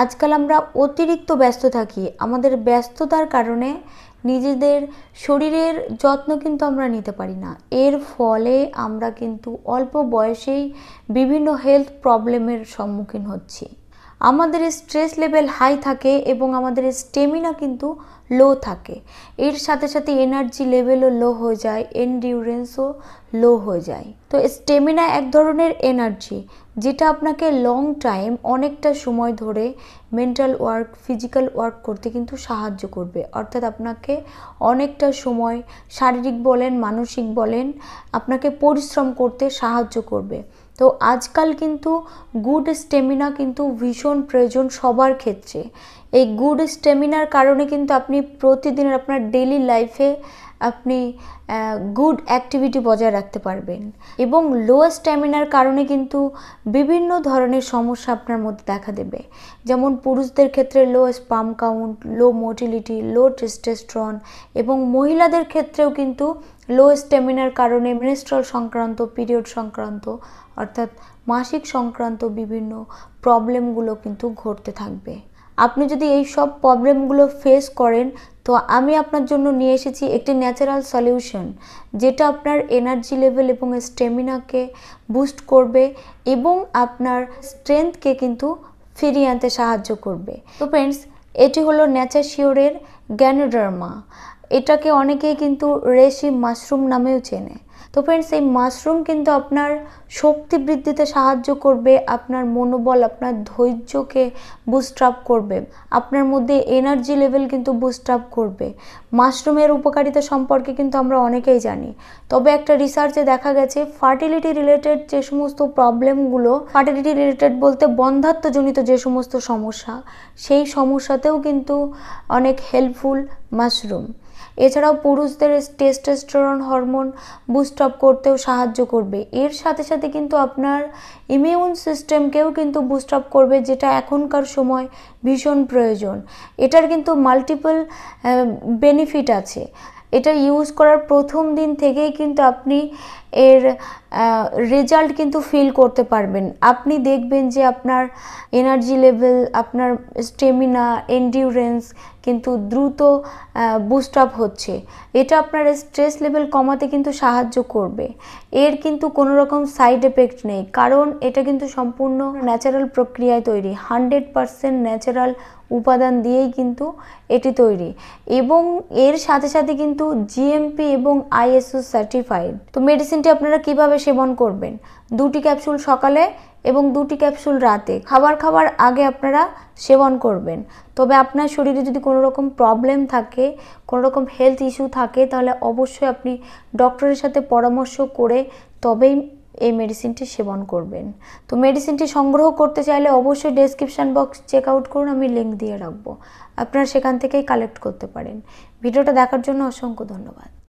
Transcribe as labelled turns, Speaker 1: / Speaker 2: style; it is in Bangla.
Speaker 1: আজকাল আমরা অতিরিক্ত ব্যস্ত থাকি আমাদের ব্যস্ততার কারণে নিজেদের শরীরের যত্ন কিন্তু আমরা নিতে পারি না এর ফলে আমরা কিন্তু অল্প বয়সেই বিভিন্ন হেলথ প্রবলেমের সম্মুখীন হচ্ছি আমাদের স্ট্রেস লেভেল হাই থাকে এবং আমাদের স্টেমিনা কিন্তু লো থাকে এর সাথে সাথে এনার্জি লেভেলও লো হয়ে যায় এন্ডিউরেন্সও লো হয়ে যায় তো স্টেমিনা এক ধরনের এনার্জি যেটা আপনাকে লং টাইম অনেকটা সময় ধরে মেন্টাল ওয়ার্ক ফিজিক্যাল ওয়ার্ক করতে কিন্তু সাহায্য করবে অর্থাৎ আপনাকে অনেকটা সময় শারীরিক বলেন মানসিক বলেন আপনাকে পরিশ্রম করতে সাহায্য করবে তো আজকাল কিন্তু গুড স্টেমিনা কিন্তু ভীষণ প্রয়োজন সবার ক্ষেত্রে এই গুড স্টেমিনার কারণে কিন্তু আপনি প্রতিদিনের আপনার ডেলি লাইফে আপনি গুড অ্যাক্টিভিটি বজায় রাখতে পারবেন এবং লো স্ট্যামিনার কারণে কিন্তু বিভিন্ন ধরনের সমস্যা আপনার মধ্যে দেখা দেবে যেমন পুরুষদের ক্ষেত্রে low sperm count low motility low testosterone এবং মহিলাদের ক্ষেত্রেও কিন্তু লো স্ট্যামিনার কারণে মিনিস্ট্রল সংক্রান্ত পিরিয়ড সংক্রান্ত অর্থাৎ মাসিক সংক্রান্ত বিভিন্ন প্রবলেমগুলো কিন্তু ঘটতে থাকবে আপনি যদি এই সব প্রবলেমগুলো ফেস করেন তো আমি আপনার জন্য নিয়ে এসেছি একটি ন্যাচারাল সলিউশন যেটা আপনার এনার্জি লেভেল এবং স্টেমিনাকে বুস্ট করবে এবং আপনার স্ট্রেংথকে কিন্তু ফিরিয়ে আনতে সাহায্য করবে তো ফ্রেন্ডস এটি হলো ন্যাচার শিওরের গ্যানোডার্মা এটাকে অনেকেই কিন্তু রেশি মাশরুম নামেও চেনে তো ফ্রেন্ডস এই মাশরুম কিন্তু আপনার শক্তি বৃদ্ধিতে সাহায্য করবে আপনার মনোবল আপনার ধৈর্যকে বুস্ট আপ করবে আপনার মধ্যে এনার্জি লেভেল কিন্তু বুস্ট আপ করবে মাশরুমের উপকারিতা সম্পর্কে কিন্তু আমরা অনেকেই জানি তবে একটা রিসার্চে দেখা গেছে ফার্টিলিটি রিলেটেড যে সমস্ত প্রবলেমগুলো ফার্টিলিটি রিলেটেড বলতে বন্ধাত্মজনিত যে সমস্ত সমস্যা সেই সমস্যাতেও কিন্তু অনেক হেল্পফুল মাশরুম এছাড়াও পুরুষদের টেস্টোস্টেরন হরমোন বুস্ট আপ করতেও সাহায্য করবে এর সাথে সাথে কিন্তু আপনার ইমিউন সিস্টেমকেও কিন্তু বুস্ট আপ করবে যেটা এখনকার সময় ভীষণ প্রয়োজন এটার কিন্তু মাল্টিপল বেনিফিট আছে এটা ইউজ করার প্রথম দিন থেকেই কিন্তু আপনি এর রেজাল্ট কিন্তু ফিল করতে পারবেন আপনি দেখবেন যে আপনার এনার্জি লেভেল আপনার স্টেমিনা এন্ডিউরেন্স কিন্তু দ্রুত বুস্ট আপ হচ্ছে এটা আপনার স্ট্রেস লেভেল কমাতে কিন্তু সাহায্য করবে এর কিন্তু কোনো রকম সাইড এফেক্ট নেই কারণ এটা কিন্তু সম্পূর্ণ ন্যাচারাল প্রক্রিয়ায় তৈরি হান্ড্রেড পারসেন্ট ন্যাচারাল উপাদান দিয়েই কিন্তু এটি তৈরি এবং এর সাথে সাথে কিন্তু জিএমপি এবং আইএসও সার্টিফাইড তো মেডিসিনটি আপনারা কিভাবে সেবন করবেন দুটি ক্যাপসুল সকালে এবং দুটি ক্যাপসুল রাতে খাবার খাবার আগে আপনারা সেবন করবেন তবে আপনার শরীরে যদি কোনো রকম প্রবলেম থাকে কোনো রকম হেলথ ইস্যু থাকে তাহলে অবশ্যই আপনি ডক্টরের সাথে পরামর্শ করে তবেই এই মেডিসিনটি সেবন করবেন তো মেডিসিনটি সংগ্রহ করতে চাইলে অবশ্যই ডেসক্রিপশান বক্স চেক আউট করুন আমি লিঙ্ক দিয়ে রাখবো আপনারা সেখান থেকেই কালেক্ট করতে পারেন ভিডিওটা দেখার জন্য অসংখ্য ধন্যবাদ